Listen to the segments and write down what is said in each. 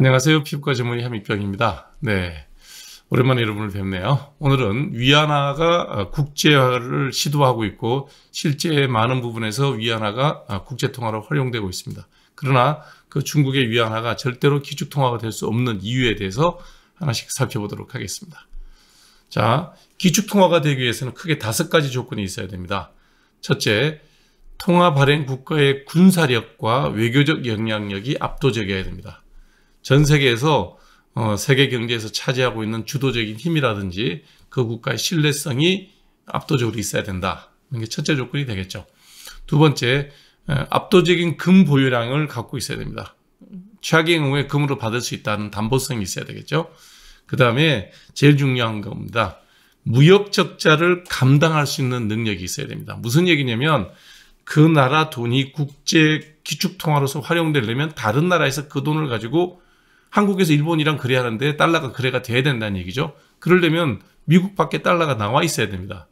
안녕하세요. 피부과 전문의 함익병입니다. 네. 오랜만에 여러분을 뵙네요. 오늘은 위안화가 아, 국제화를 시도하고 있고 실제 많은 부분에서 위안화가 아, 국제통화로 활용되고 있습니다. 그러나 그 중국의 위안화가 절대로 기축통화가 될 수 없는 이유에 대해서 하나씩 살펴보도록 하겠습니다. 자, 기축통화가 되기 위해서는 크게 다섯 가지 조건이 있어야 됩니다. 첫째, 통화 발행 국가의 군사력과 외교적 영향력이 압도적이어야 됩니다. 전 세계에서 어, 세계 경제에서 차지하고 있는 주도적인 힘이라든지 그 국가의 신뢰성이 압도적으로 있어야 된다. 이게 첫째 조건이 되겠죠. 두 번째, 어, 압도적인 금 보유량을 갖고 있어야 됩니다. 최악의 경우에 금으로 받을 수 있다는 담보성이 있어야 되겠죠. 그 다음에 제일 중요한 겁니다. 무역 적자를 감당할 수 있는 능력이 있어야 됩니다. 무슨 얘기냐면 그 나라 돈이 국제 기축통화로서 활용되려면 다른 나라에서 그 돈을 가지고 한국에서 일본이랑 그래 하는데 달러가 그래가 돼야 된다는 얘기죠. 그러려면 미국 밖에 달러가 나와 있어야 됩니다.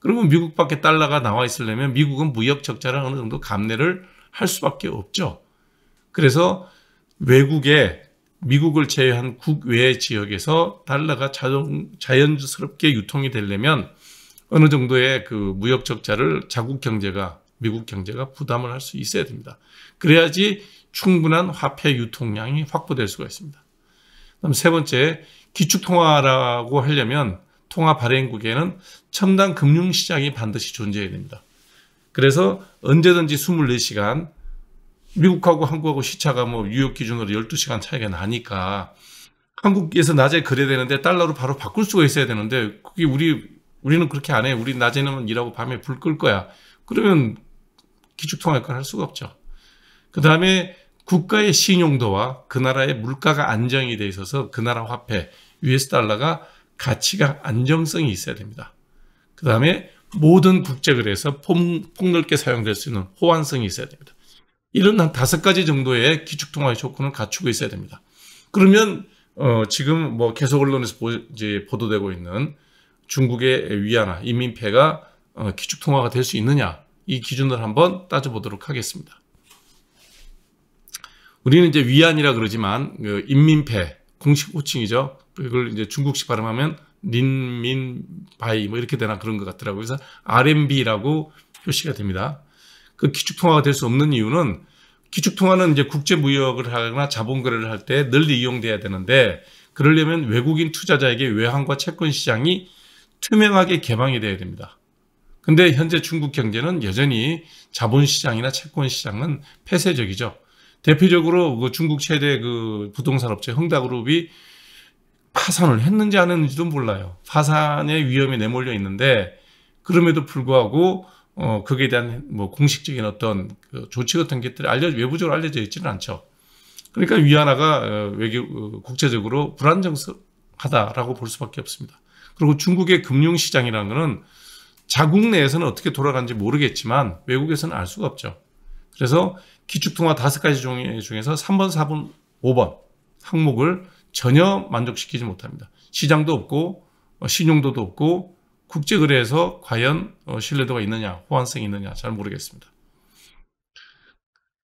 그러면 미국 밖에 달러가 나와 있으려면 미국은 무역 적자를 어느 정도 감내를 할 수밖에 없죠. 그래서 외국에 미국을 제외한 국외 지역에서 달러가 자동, 자연스럽게 유통이 되려면 어느 정도의 그 무역 적자를 자국 경제가 미국 경제가 부담을 할 수 있어야 됩니다. 그래야지 충분한 화폐 유통량이 확보될 수가 있습니다. 그다세 번째, 기축통화라고 하려면 통화 발행국에는 첨단 금융시장이 반드시 존재해야 됩니다. 그래서 언제든지 24시간 미국하고 한국하고 시차가 뭐 뉴욕 기준으로 12시간 차이가 나니까 한국에서 낮에 그래야 되는데 달러로 바로 바꿀 수가 있어야 되는데 그게 우리 우리는 그렇게 안 해. 우리 낮에는 일하고 밤에 불 끌 거야. 그러면 기축통화일건 할 수가 없죠. 그 다음에 국가의 신용도와 그 나라의 물가가 안정이 돼 있어서 그 나라 화폐 US 달러가 가치가 안정성이 있어야 됩니다. 그 다음에 모든 국제거래에서 폭넓게 사용될 수 있는 호환성이 있어야 됩니다. 이런 한 다섯 가지 정도의 기축통화의 조건을 갖추고 있어야 됩니다. 그러면 어, 지금 뭐 계속 언론에서 보, 이제 보도되고 있는 중국의 위안화, 인민폐가 어, 기축통화가 될 수 있느냐 이 기준을 한번 따져보도록 하겠습니다. 우리는 이제 위안이라 그러지만 그 인민패 공식 호칭이죠. 그걸 이제 중국식 발음하면 린민바이 뭐 이렇게 되나 그런 것 같더라고요. 그래서 RMB라고 표시가 됩니다. 그 기축통화가 될 수 없는 이유는 기축통화는 이제 국제무역을 하거나 자본거래를 할 때 늘 이용돼야 되는데 그러려면 외국인 투자자에게 외환과 채권 시장이 투명하게 개방이 돼야 됩니다. 근데 현재 중국 경제는 여전히 자본시장이나 채권시장은 폐쇄적이죠. 대표적으로 그 중국 최대 그 부동산 업체 흥다그룹이 파산을 했는지 안 했는지도 몰라요. 파산의 위험에 내몰려 있는데 그럼에도 불구하고 어 거기에 대한 뭐 공식적인 어떤 그 조치 같은 것들이 알려 외부적으로 알려져 있지는 않죠. 그러니까 위안화가 어, 외교 어, 국제적으로 불안정하다라고 볼 수밖에 없습니다. 그리고 중국의 금융 시장이라는 것은 자국 내에서는 어떻게 돌아가는지 모르겠지만 외국에서는 알 수가 없죠. 그래서 기축통화 다섯 가지 중에서 3번, 4번, 5번 항목을 전혀 만족시키지 못합니다. 시장도 없고 어, 신용도도 없고 국제 거래에서 과연 어, 신뢰도가 있느냐, 호환성이 있느냐 잘 모르겠습니다.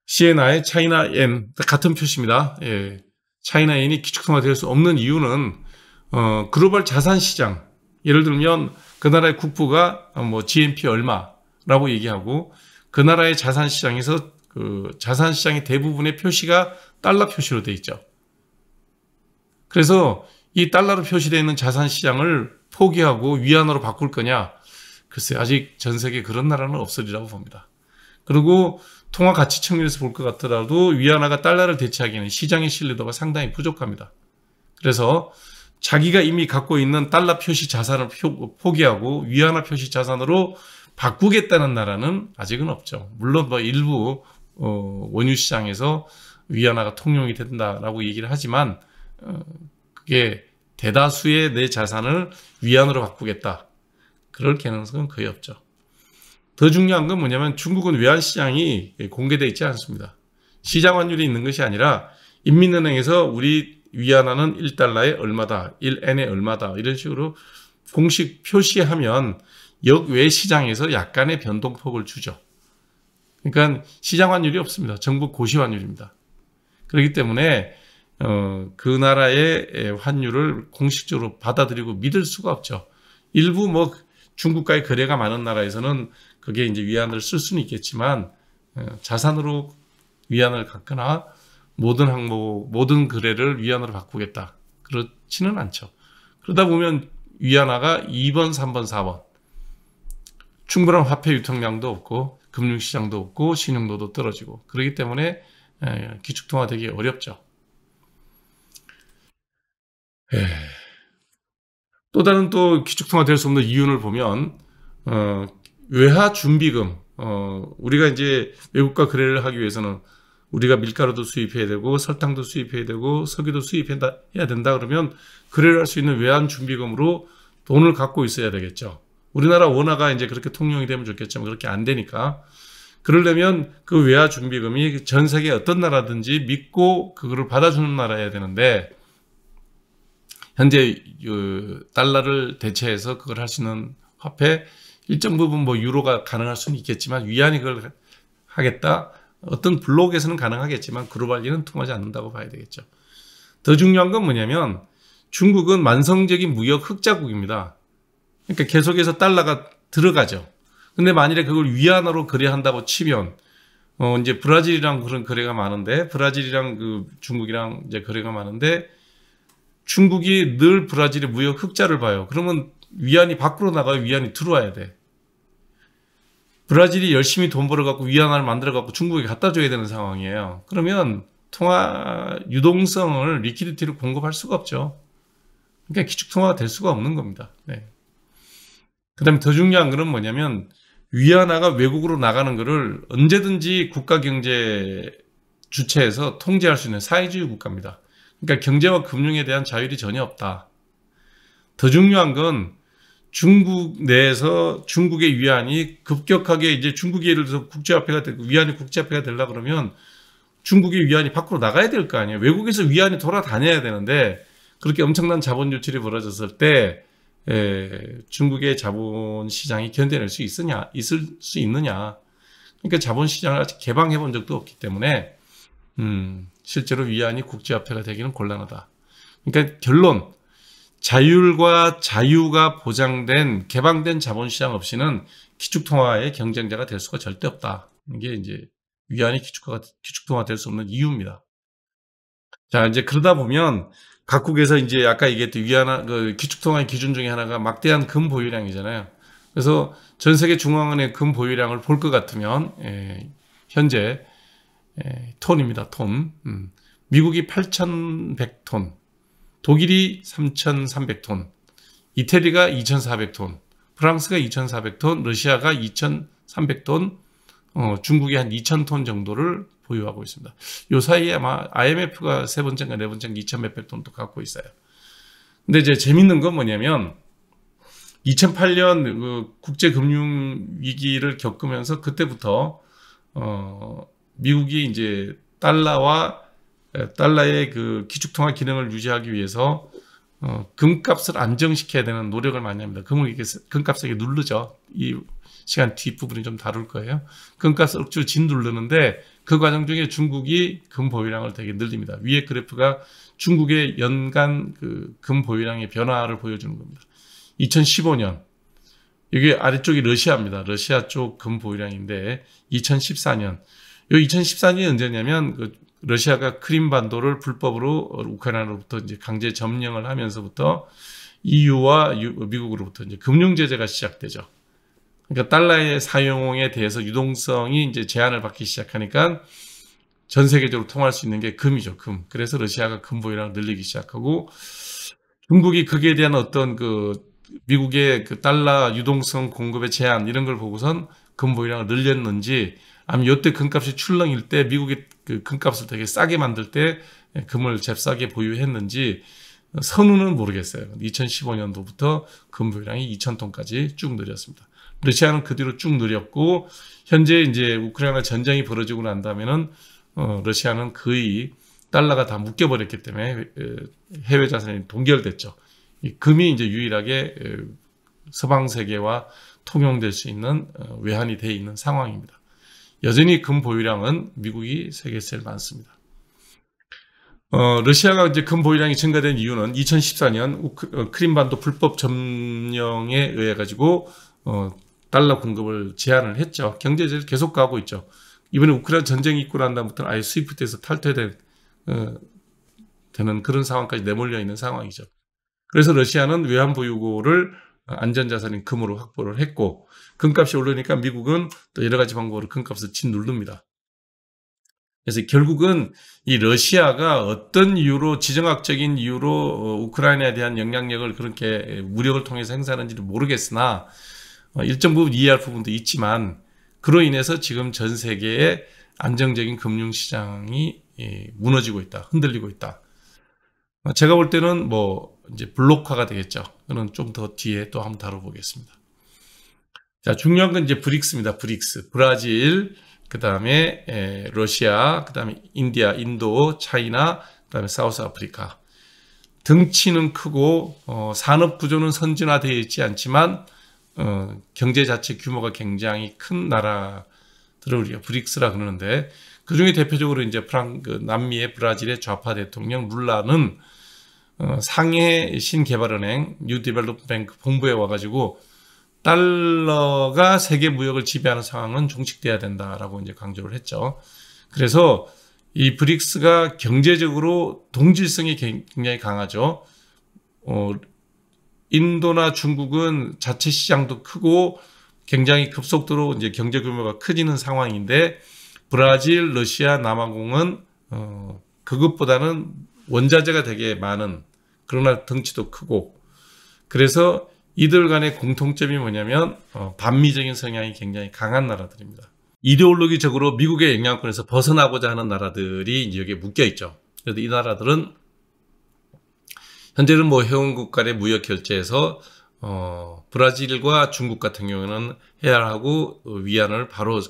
CNI, 차이나 N 같은 표시입니다. 예. 차이나 N이 기축통화될 수 없는 이유는 어, 글로벌 자산 시장 예를 들면 그 나라의 국부가 어, 뭐 GNP 얼마라고 얘기하고 그 나라의 자산 시장에서 그 자산 시장의 대부분의 표시가 달러 표시로 돼 있죠. 그래서 이 달러로 표시되어 있는 자산 시장을 포기하고 위안으로 바꿀 거냐? 글쎄 아직 전 세계 그런 나라는 없으리라고 봅니다. 그리고 통화 가치 측면에서 볼 것 같더라도 위안화가 달러를 대체하기에는 시장의 신뢰도가 상당히 부족합니다. 그래서 자기가 이미 갖고 있는 달러 표시 자산을 포기하고 위안화 표시 자산으로 바꾸겠다는 나라는 아직은 없죠. 물론 뭐 일부 어, 원유 시장에서 위안화가 통용이 된다라고 얘기를 하지만 어, 그게 대다수의 내 자산을 위안으로 바꾸겠다. 그럴 가능성은 거의 없죠. 더 중요한 건 뭐냐면 중국은 외환 시장이 공개되어 있지 않습니다. 시장 환율이 있는 것이 아니라 인민은행에서 우리 위안화는 1달러에 얼마다, 1엔에 얼마다 이런 식으로 공식 표시하면 역외 시장에서 약간의 변동폭을 주죠. 그러니까 시장 환율이 없습니다. 정부 고시 환율입니다. 그렇기 때문에 어, 그 나라의 환율을 공식적으로 받아들이고 믿을 수가 없죠. 일부 뭐 중국과의 거래가 많은 나라에서는 그게 이제 위안을 쓸 수는 있겠지만 어, 자산으로 위안을 갖거나 모든 항목, 모든 거래를 위안으로 바꾸겠다. 그렇지는 않죠. 그러다 보면 위안화가 2번, 3번, 4번. 충분한 화폐 유통량도 없고 금융시장도 없고 신용도도 떨어지고 그러기 때문에 예, 기축통화 되기 어렵죠. 에이. 예. 또 다른 또 기축통화 될 수 없는 이유를 보면 어, 외화 준비금 어, 우리가 이제 외국과 거래를 하기 위해서는 우리가 밀가루도 수입해야 되고 설탕도 수입해야 되고 석유도 수입해야 된다 그러면 거래를 할 수 있는 외환 준비금으로 돈을 갖고 있어야 되겠죠. 우리나라 원화가 이제 그렇게 통용이 되면 좋겠지만 그렇게 안 되니까 그러려면 그 외화 준비금이 전 세계 어떤 나라든지 믿고 그거를 받아주는 나라여야 되는데 현재 그 달러를 대체해서 그걸 할 수 있는 화폐 일정 부분 뭐 유로가 가능할 수는 있겠지만 위안이 그걸 하겠다 어떤 블록에서는 가능하겠지만 그로벌리는 통하지 않는다고 봐야 되겠죠. 더 중요한 건 뭐냐면 중국은 만성적인 무역 흑자국입니다. 그러니까 계속해서 달러가 들어가죠. 근데 만일에 그걸 위안으로 거래한다고 치면 어 이제 브라질이랑 그런 거래가 많은데 브라질이랑 그 중국이랑 이제 거래가 많은데 중국이 늘 브라질의 무역 흑자를 봐요. 그러면 위안이 밖으로 나가요. 위안이 들어와야 돼. 브라질이 열심히 돈 벌어갖고 위안화를 만들어갖고 중국에 갖다 줘야 되는 상황이에요. 그러면 통화 유동성을 리퀴디티를 공급할 수가 없죠. 그러니까 기축통화가 될 수가 없는 겁니다. 네. 그 다음에 더 중요한 거는 뭐냐면 위안화가 외국으로 나가는 거를 언제든지 국가 경제 주체에서 통제할 수 있는 사회주의 국가입니다. 그러니까 경제와 금융에 대한 자율이 전혀 없다. 더 중요한 건 중국 내에서 중국의 위안이 급격하게 이제 중국이 예를 들어서 국제화폐가 되고 위안이 국제화폐가 되려 고 그러면 중국의 위안이 밖으로 나가야 될 거 아니에요. 외국에서 위안이 돌아다녀야 되는데 그렇게 엄청난 자본 유출이 벌어졌을 때 에, 예, 중국의 자본 시장이 견뎌낼 수 있으냐, 있을 수 있느냐. 그러니까 자본 시장을 아직 개방해 본 적도 없기 때문에 음, 실제로 위안이 국제화폐가 되기는 곤란하다. 그러니까 결론 자율과 자유가 보장된 개방된 자본시장 없이는 기축통화의 경쟁자가 될 수가 절대 없다. 이게 이제 위안이 기축화, 가 기축통화 될수 없는 이유입니다. 자, 이제 그러다 보면 각국에서 이제 아까 얘기했던 위안화 그 기축통화의 기준 중에 하나가 막대한 금 보유량이잖아요. 그래서 전 세계 중앙은행 금 보유량을 볼 것 같으면 예, 현재 예, 톤입니다. 톤. 음. 미국이 8,100톤, 독일이 3,300톤, 이태리가 2,400톤, 프랑스가 2,400톤, 러시아가 2,300톤, 어, 중국이 한 2,000톤 정도를 보유하고 있습니다. 요 사이에 아마 IMF가 세 번째인가 네 번째인가 2천 몇백 돈도 갖고 있어요. 근데 이제 재밌는 건 뭐냐면 2008년 그 국제금융 위기를 겪으면서 그때부터 어 미국이 이제 달러와 달러의 그 기축통화 기능을 유지하기 위해서 어 금값을 안정시켜야 되는 노력을 많이 합니다. 금을 이게 금값에 눌르죠. 이 시간 뒷부분이 좀 다룰 거예요. 금값을 억지로 짓누르는데 그 과정 중에 중국이 금 보유량을 되게 늘립니다. 위에 그래프가 중국의 연간 그 금 보유량의 변화를 보여주는 겁니다. 2015년 여기 아래쪽이 러시아입니다. 러시아 쪽 금 보유량인데 2014년 이 2014년이 언제냐면 그 러시아가 크림반도를 불법으로 우크라이나로부터 이제 강제 점령을 하면서부터 EU와 미국으로부터 이제 금융 제재가 시작되죠. 그러니까 달러의 사용에 대해서 유동성이 이제 제한을 받기 시작하니까 전 세계적으로 통할 수 있는 게 금이죠, 금. 그래서 러시아가 금보유량을 늘리기 시작하고 중국이 거기에 대한 어떤 그 미국의 그 달러 유동성 공급의 제한 이런 걸 보고선 금보유량을 늘렸는지 아니면 요때 금값이 출렁일 때 미국이 그 금값을 되게 싸게 만들 때 금을 잽싸게 보유했는지 선우는 모르겠어요. 2015년도부터 금보유량이 2,000톤까지 쭉 늘렸습니다. 러시아는 그 뒤로 쭉 늘렸고 현재 이제 우크라이나 전쟁이 벌어지고 난다면은 어, 러시아는 거의 달러가 다 묶여버렸기 때문에 해외 자산이 동결됐죠. 이 금이 이제 유일하게 서방 세계와 통용될 수 있는 어, 외환이 돼 있는 상황입니다. 여전히 금 보유량은 미국이 세계 제일 많습니다. 어, 러시아가 이제 금 보유량이 증가된 이유는 2014년 크 어, 크림반도 불법 점령에 의해 가지고 어, 달러 공급을 제한을 했죠. 경제제를 계속 가고 있죠. 이번에 우크라이나 전쟁이 있고 난 다음부터는 아예 스위프트에서 탈퇴된 어, 되는 그런 상황까지 내몰려 있는 상황이죠. 그래서 러시아는 외환 보유고를 안전자산인 금으로 확보를 했고 금값이 오르니까 미국은 또 여러 가지 방법으로 금값을 짓누릅니다. 그래서 결국은 이 러시아가 어떤 이유로 지정학적인 이유로 어, 우크라이나에 대한 영향력을 그렇게 무력을 통해서 행사하는지도 모르겠으나 어, 일정 부분 이해할 부분도 있지만 그로 인해서 지금 전 세계의 안정적인 금융시장이 예, 무너지고 있다, 흔들리고 있다. 어, 제가 볼 때는 뭐 이제 블록화가 되겠죠. 그는 좀 더 뒤에 또 한번 다뤄보겠습니다. 자, 중요한 건 이제 브릭스입니다. 브릭스, 브라질, 그 다음에 예, 러시아, 그 다음에 인디아, 인도, 차이나, 그 다음에 사우스 아프리카. 등치는 크고 어, 산업 구조는 선진화되어 있지 않지만 어, 경제 자체 규모가 굉장히 큰 나라들을 우리가 브릭스라 그러는데 그 중에 대표적으로 이제 프랑 그 남미의 브라질의 좌파 대통령 룰라는 어, 상해 신개발은행 뉴디벨롭뱅크 본부에 와가지고 달러가 세계 무역을 지배하는 상황은 종식돼야 된다라고 이제 강조를 했죠. 그래서 이 브릭스가 경제적으로 동질성이 굉장히 강하죠. 어, 인도나 중국은 자체 시장도 크고 굉장히 급속도로 이제 경제 규모가 커지는 상황인데 브라질, 러시아, 남아공은 어, 그것보다는 원자재가 되게 많은 그러나 덩치도 크고 그래서 이들 간의 공통점이 뭐냐면 어, 반미적인 성향이 굉장히 강한 나라들입니다. 이데올로기적으로 미국의 영향권에서 벗어나고자 하는 나라들이 여기에 묶여 있죠. 그래서 이 나라들은 현재는 뭐 회원국 간의 무역 결제에서 어, 브라질과 중국 같은 경우에는 해안하고 위안을 바로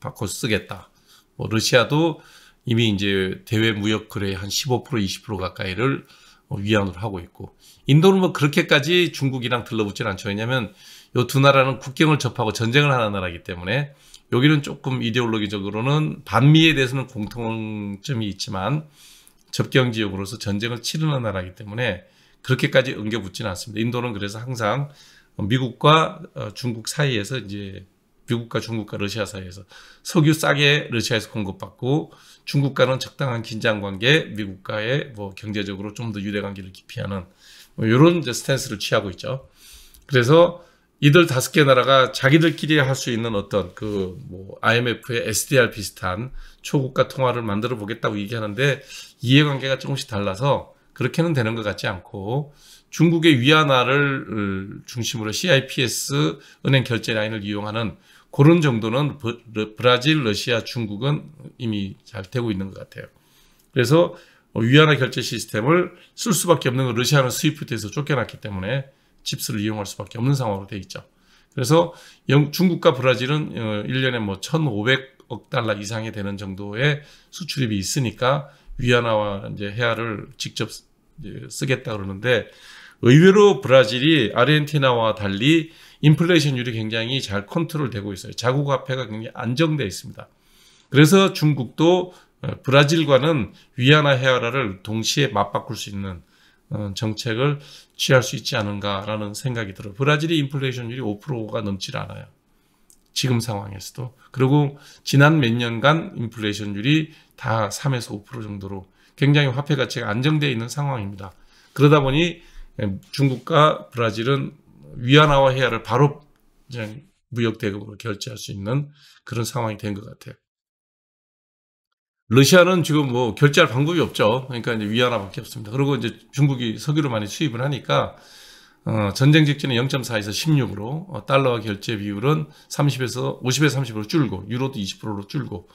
바꿔 쓰겠다. 뭐 러시아도 이미 이제 대외 무역 거래의 한15% 20% 가까이를 위안으로 하고 있고 인도는 뭐 그렇게까지 중국이랑 들러붙진 않죠. 왜냐하면 요 두 나라는 국경을 접하고 전쟁을 하는 나라이기 때문에 여기는 조금 이데올로기적으로는 반미에 대해서는 공통점이 있지만 접경 지역으로서 전쟁을 치르는 나라이기 때문에 그렇게까지 엉겨 붙지는 않습니다. 인도는 그래서 항상 미국과 어, 중국 사이에서 이제 미국과 중국과 러시아 사이에서 석유 싸게 러시아에서 공급받고 중국과는 적당한 긴장 관계, 미국과의 뭐 경제적으로 좀 더 유대 관계를 기피하는 뭐 이런 스탠스를 취하고 있죠. 그래서 이들 다섯 개 나라가 자기들끼리 할 수 있는 어떤 그 뭐 IMF의 SDR 비슷한 초국가 통화를 만들어 보겠다고 얘기하는데 이해관계가 조금씩 달라서 그렇게는 되는 것 같지 않고 중국의 위안화를 음, 중심으로 CIPS 은행 결제 라인을 이용하는 그런 정도는 브라질, 러시아, 중국은 이미 잘 되고 있는 것 같아요. 그래서 위안화 결제 시스템을 쓸 수밖에 없는 건 러시아는 스위프트에서 쫓겨났기 때문에 칩스를 이용할 수밖에 없는 상황으로 돼 있죠. 그래서 영, 중국과 브라질은 어, 1년에 뭐 1,500억 달러 이상이 되는 정도의 수출입이 있으니까 위안화와 이제 해야를 직접 이제 쓰겠다 그러는데 의외로 브라질이 아르헨티나와 달리 인플레이션율이 굉장히 잘 컨트롤되고 있어요. 자국화폐가 굉장히 안정돼 있습니다. 그래서 중국도 어, 브라질과는 위안화 해야를 동시에 맞바꿀 수 있는 어, 정책을 취할 수 있지 않은가라는 생각이 들어요. 브라질이 인플레이션율이 5%가 넘질 않아요. 지금 상황에서도. 그리고 지난 몇 년간 인플레이션율이 다 3에서 5% 정도로 굉장히 화폐 가치가 안정되어 있는 상황입니다. 그러다 보니 예, 중국과 브라질은 위안화와 해야를 바로 무역 대금으로 결제할 수 있는 그런 상황이 된 것 같아요. 러시아는 지금 뭐 결제할 방법이 없죠. 그러니까 이제 위안화밖에 없습니다. 그리고 이제 중국이 석유를 많이 수입을 하니까 어, 전쟁 직전에 0.4에서 16으로 어, 달러와 결제 비율은 30에서 50에서 30으로 줄고 유로도 20%로 줄고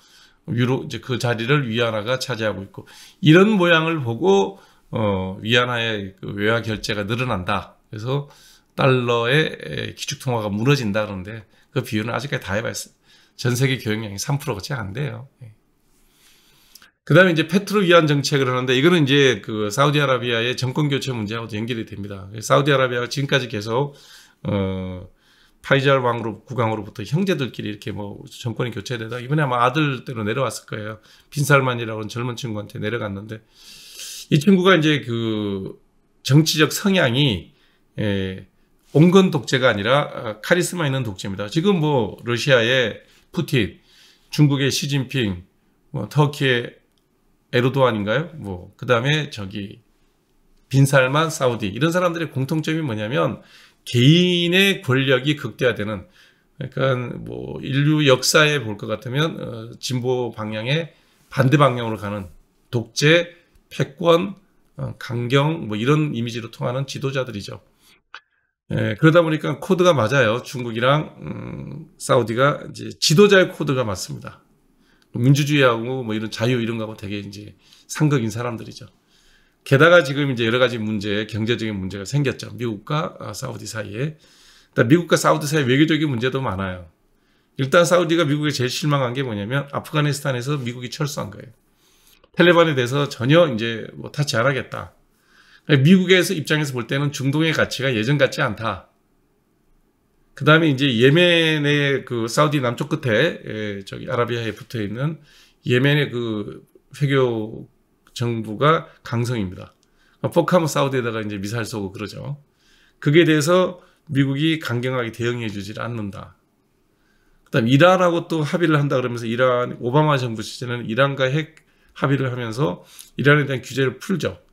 유로 이제 그 자리를 위안화가 차지하고 있고 이런 모양을 보고 어, 위안화의 그 외화 결제가 늘어난다. 그래서 달러의 기축통화가 무너진다 그러는데 그 비율은 아직까지 다 해봤어요. 전 세계 경영량이 3%가 채안 돼요. 예. 그다음에 이제 페트로 위안 정책을 하는데 이거는 이제 그 사우디아라비아의 정권 교체 문제하고도 연결이 됩니다. 사우디아라비아가 지금까지 계속 어 파이잘 왕으로 국왕으로부터 형제들끼리 이렇게 뭐 정권이 교체되다 이번에 아마 아들대로 내려왔을 거예요. 빈살만이라고는 젊은 친구한테 내려갔는데 이 친구가 이제 그 정치적 성향이 에, 예, 온건 독재가 아니라 아, 카리스마 있는 독재입니다. 지금 뭐 러시아의 푸틴, 중국의 시진핑, 뭐 터키의 에르도안인가요? 뭐 그다음에 저기 빈살만 사우디 이런 사람들의 공통점이 뭐냐면 개인의 권력이 극대화되는 그러니까 뭐 인류 역사에 볼 것 같으면 어, 진보 방향의 반대 방향으로 가는 독재, 패권, 어, 강경 뭐 이런 이미지로 통하는 지도자들이죠. 예, 그러다 보니까 코드가 맞아요. 중국이랑 음, 사우디가 이제 지도자의 코드가 맞습니다. 뭐 민주주의하고 뭐 이런 자유 이런 거하고 되게 이제 상극인 사람들이죠. 게다가 지금 이제 여러 가지 문제, 경제적인 문제가 생겼죠. 미국과 아, 사우디 사이에. 그러니까 미국과 사우디 사이 에 외교적인 문제도 많아요. 일단 사우디가 미국에 제일 실망한 게 뭐냐면 아프가니스탄에서 미국이 철수한 거예요. 텔레반에 대해서 전혀 이제 뭐 타치 안 하겠다. 미국에서 입장에서 볼 때는 중동의 가치가 예전 같지 않다. 그 다음에 이제 예멘의 그 사우디 남쪽 끝에 예, 저기 아라비아에 붙어 있는 예멘의 그 회교 정부가 강성입니다. 그러니까 포카무 사우디에다가 이제 미사일 쏘고 그러죠. 그게 대해서 미국이 강경하게 대응해 주질 않는다. 그다음 이란하고 또 합의를 한다 그러면서 이란 오바마 정부 시절에는 이란과 핵 합의를 하면서 이란에 대한 규제를 풀죠. 그래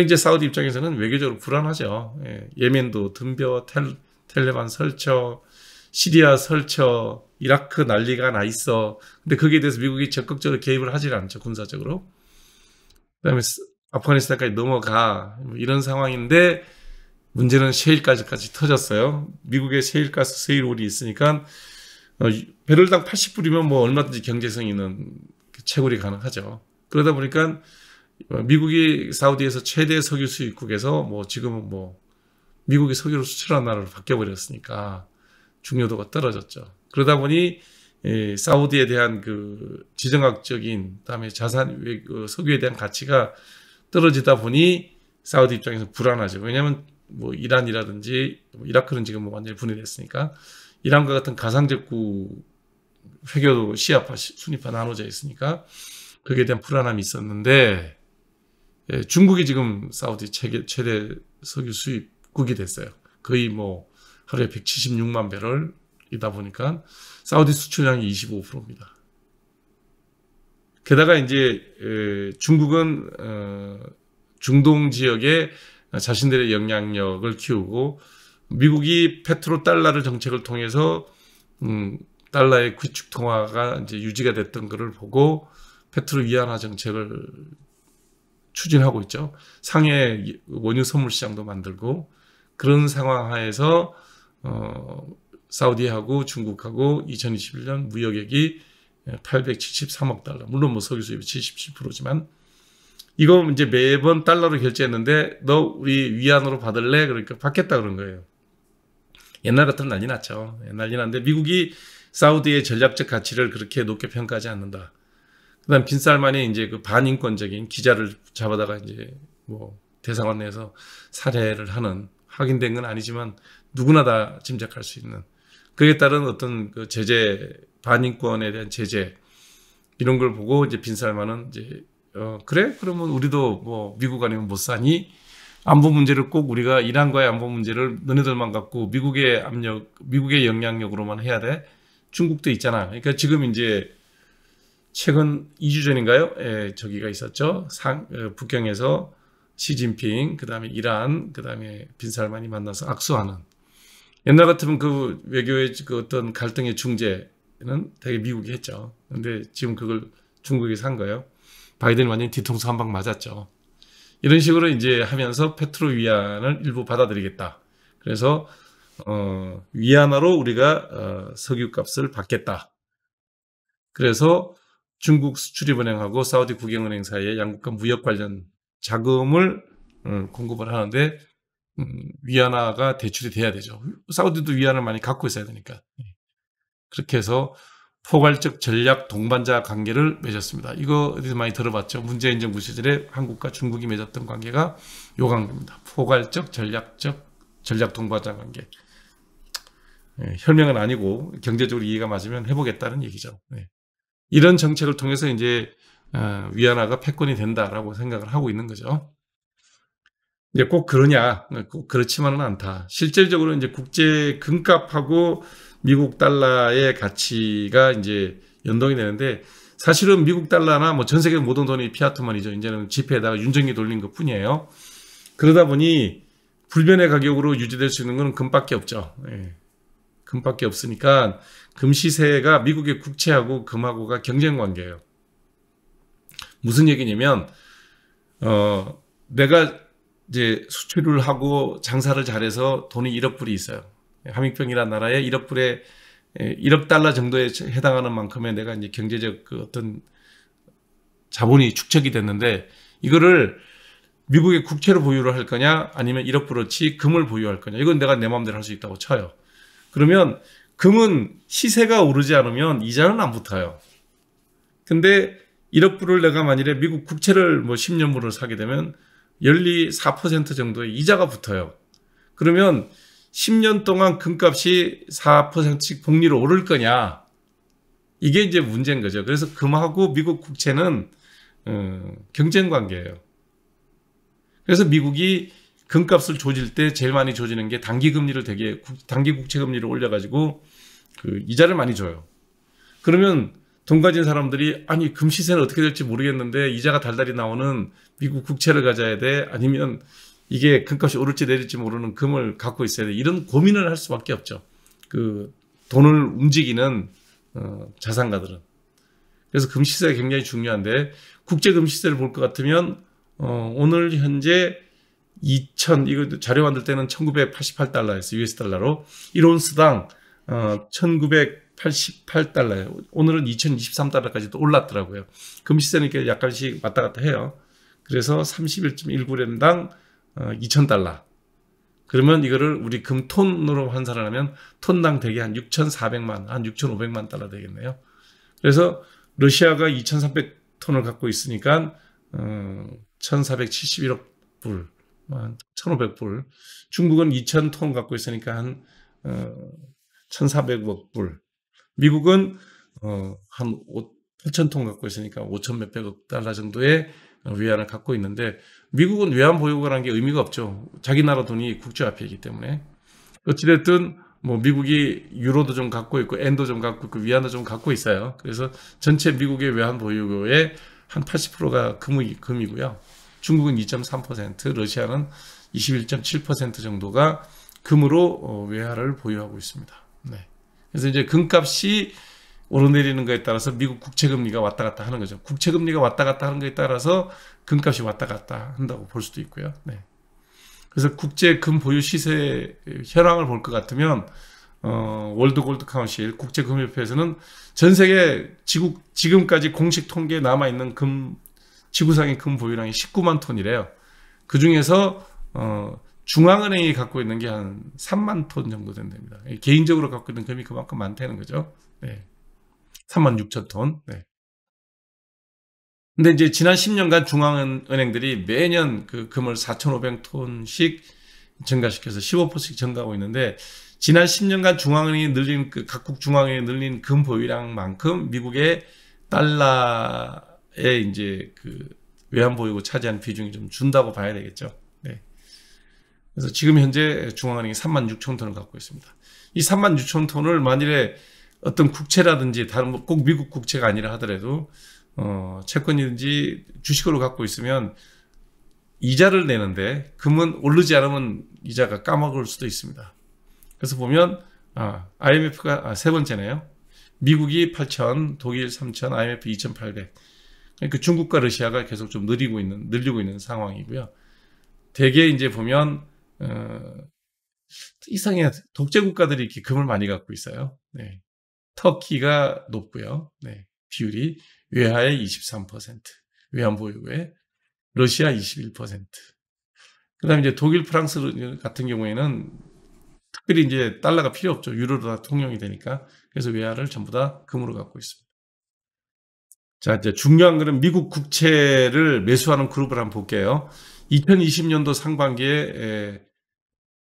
그러니까 이제 사우디 입장에서는 외교적으로 불안하죠. 예, 멘도 덤벼 텔 텔레반 설쳐, 시리아 설쳐, 이라크 난리가 나 있어. 근데 거기에 대해서 미국이 적극적으로 개입을 하질 않죠, 군사적으로. 그 다음에 아프가니스탄까지 넘어가. 뭐 이런 상황인데, 문제는 셰일까지까지 터졌어요. 미국의 셰일가스 세일홀이 있으니까, 어, 배럴당 80불이면 뭐 얼마든지 경제성 있는 그 채굴이 가능하죠. 그러다 보니까 어, 미국이 사우디에서 최대 석유 수입국에서 뭐 지금은 뭐 미국이 석유를 수출하는 나라로 바뀌어버렸으니까 중요도가 떨어졌죠. 그러다 보니 에, 사우디에 대한 그 지정학적인 그다음에 자산 그 석유에 대한 가치가 떨어지다 보니 사우디 입장에서 불안하죠. 왜냐하면 뭐 이란이라든지 뭐 이라크는 지금 뭐 완전히 분해됐으니까 이란과 같은 가상적구 회교 도 시아파 순위파 나눠져 있으니까 거기에 대한 불안함이 있었는데 예, 중국이 지금 사우디 최대 석유 수입 국이 됐어요. 거의 뭐 하루에 176만 배럴이다 보니까 사우디 수출량이 25%입니다. 게다가 이제 중국은 어, 중동 지역에 자신들의 영향력을 키우고 미국이 페트로 달러를 정책을 통해서 음, 달러의 구축 통화가 이제 유지가 됐던 것을 보고 페트로 위안화 정책을 추진하고 있죠. 상해 원유 선물 시장도 만들고 그런 상황 하에서 어, 사우디하고 중국하고 2021년 무역액이 873억 예, 달러. 물론 뭐 석유 수입이 77%지만 이거 이제 매번 달러로 결제했는데 너 우리 위안으로 받을래? 그러니까 받겠다 그런 거예요. 옛날 같으면 난리 났죠. 예, 난리 났는데 미국이 사우디의 전략적 가치를 그렇게 높게 평가하지 않는다. 그다음 빈살만이 이제 그 반인권적인 기자를 잡아다가 이제 뭐 대사관 내에서 살해를 하는 확인된 건 아니지만 누구나 다 짐작할 수 있는 그에 따른 어떤 그 제재 반인권에 대한 제재 이런 걸 보고 이제 빈살만은 이제 어 그래 그러면 우리도 뭐 미국 아니면 못 사니 안보 문제를 꼭 우리가 이란과의 안보 문제를 너네들만 갖고 미국의 압력 미국의 영향력으로만 해야 돼 중국도 있잖아 그러니까 지금 이제 최근 2주 전인가요? 예, 저기가 있었죠. 상, 어, 북경에서 시진핑, 그 다음에 이란, 그 다음에 빈살만이 만나서 악수하는. 옛날 같으면 그 외교의 그 어떤 갈등의 중재는 되게 미국이 했죠. 근데 지금 그걸 중국이 산 거예요. 바이든이 완전 뒤통수 한 방 맞았죠. 이런 식으로 이제 하면서 페트로 위안을 일부 받아들이겠다. 그래서 어, 위안화로 우리가 어, 석유값을 받겠다. 그래서 중국 수출입은행하고 사우디 국영은행 사이에 양국 간 무역 관련 자금을 음, 공급을 하는데 음, 위안화가 대출이 돼야 되죠. 사우디도 위안을 많이 갖고 있어야 되니까. 예. 그렇게 해서 포괄적 전략 동반자 관계를 맺었습니다. 이거 어디서 많이 들어봤죠? 문재인 정부 시절에 한국과 중국이 맺었던 관계가 요 관계입니다. 포괄적 전략적 전략 동반자 관계. 예, 혈명은 아니고 경제적으로 이해가 맞으면 해보겠다는 얘기죠. 예. 이런 정책을 통해서 이제 어, 위안화가 패권이 된다라고 생각을 하고 있는 거죠. 이제 꼭 그러냐, 꼭 그렇지만은 않다. 실질적으로 이제 국제 금값하고 미국 달러의 가치가 이제 연동이 되는데 사실은 미국 달러나 뭐 전 세계 모든 돈이 피아트만이죠. 이제는 지폐에다가 윤정이 돌린 것 뿐이에요. 그러다 보니 불변의 가격으로 유지될 수 있는 건 금밖에 없죠. 예. 금밖에 없으니까 금 시세가 미국의 국채하고 금하고가 경쟁 관계예요. 무슨 얘기냐면 어 내가 이제 수출을 하고 장사를 잘해서 돈이 1억 불이 있어요. 함익병이라는 나라에 1억 불에 1억 달러 정도에 해당하는 만큼의 내가 이제 경제적 그 어떤 자본이 축적이 됐는데 이거를 미국의 국채로 보유를 할 거냐 아니면 1억 불어치 금을 보유할 거냐 이건 내가 내 마음대로 할 수 있다고 쳐요. 그러면 금은 시세가 오르지 않으면 이자는 안 붙어요. 근데 1억 불을 내가 만일에 미국 국채를 뭐 10년물을 사게 되면 연리 4% 정도의 이자가 붙어요. 그러면 10년 동안 금값이 4%씩 복리로 오를 거냐. 이게 이제 문제인 거죠. 그래서 금하고 미국 국채는 어, 경쟁 관계예요. 그래서 미국이 금값을 조질 때 제일 많이 조지는 게 단기 금리를 되게 단기 국채 금리를 올려가지고 그 이자를 많이 줘요. 그러면 돈 가진 사람들이 아니 금시세는 어떻게 될지 모르겠는데 이자가 달달이 나오는 미국 국채를 가져야 돼 아니면 이게 금값이 오를지 내릴지 모르는 금을 갖고 있어야 돼 이런 고민을 할 수밖에 없죠. 그 돈을 움직이는 어, 자산가들은 그래서 금시세가 굉장히 중요한데 국제 금시세를 볼 것 같으면 어, 오늘 현재 2천 이거 자료 만들 때는 1988달러였어요. US 달러로 1온스당 어, 1900 88달러예요. 오늘은 2023달러까지도 올랐더라고요. 금시세는 약간씩 왔다 갔다 해요. 그래서 3 1 1 9랜당 2,000달러. 그러면 이거를 우리 금톤으로 환산을 하면 톤당 대개 한 6,400만, 한 6,500만 달러 되겠네요. 그래서 러시아가 2,300톤을 갖고 있으니까 1,471억 어, 불, 1,500불. 중국은 2,000톤 갖고 있으니까 한 1,400억 어, 불. 미국은 어, 한 8천 통 갖고 있으니까 5천 몇백억 달러 정도의 외환을 갖고 있는데 미국은 외환 보유고라는 게 의미가 없죠. 자기 나라 돈이 국제화폐이기 때문에 어찌됐든 뭐 미국이 유로도 좀 갖고 있고 엔도 좀 갖고 있고 위안도 좀 갖고 있어요. 그래서 전체 미국의 외환 보유고의 한 80%가 금이, 금이고요. 중국은 2.3%, 러시아는 21.7% 정도가 금으로 어, 외화를 보유하고 있습니다. 네. 그래서 이제 금값이 오르내리는 거에 따라서 미국 국채금리가 왔다 갔다 하는 거죠. 국채금리가 왔다 갔다 하는 거에 따라서 금값이 왔다 갔다 한다고 볼 수도 있고요. 네. 그래서 국제 금 보유 시세 현황을 볼 것 같으면 어, 월드 골드 카운실 국제 금협회에서는 전 세계 지구 지금까지 공식 통계에 남아 있는 금 지구상의 금 보유량이 19만 톤이래요. 그 중에서 어, 중앙은행이 갖고 있는 게 한 3만 톤 정도 된답니다. 예, 개인적으로 갖고 있는 금이 그만큼 많다는 거죠. 네. 3만 6천 톤. 네. 근데 이제 지난 10년간 중앙은행들이 매년 그 금을 4,500톤씩 증가시켜서 15%씩 증가하고 있는데 지난 10년간 중앙은행이 늘린 그 각국 중앙은행이 늘린 금 보유량만큼 미국의 달러에 이제 그 외환 보유고 차지한 비중이 좀 준다고 봐야 되겠죠. 그래서 지금 현재 중앙은행이 3만 6천 톤을 갖고 있습니다. 이 3만 6천 톤을 만일에 어떤 국채라든지 다른 뭐 꼭 미국 국채가 아니라 하더라도 어, 채권이든지 주식으로 갖고 있으면 이자를 내는데 금은 오르지 않으면 이자가 까먹을 수도 있습니다. 그래서 보면 아, IMF가 아, 세 번째네요. 미국이 8천 독일 3천 IMF 2,800. 그러니까 중국과 러시아가 계속 좀 늘리고 있는 늘리고 있는 상황이고요. 대개 이제 보면 어, 이상해 독재 국가들이 이렇게 금을 많이 갖고 있어요. 네. 터키가 높고요. 네. 비율이 외화의 23%, 외환보유고의 러시아 21%. 그다음에 이제 독일, 프랑스 같은 경우에는 특별히 이제 달러가 필요 없죠. 유로로 다 통용이 되니까. 그래서 외화를 전부 다 금으로 갖고 있습니다. 자, 이제 중요한 거는 미국 국채를 매수하는 그룹을 한번 볼게요. 2020년도 상반기에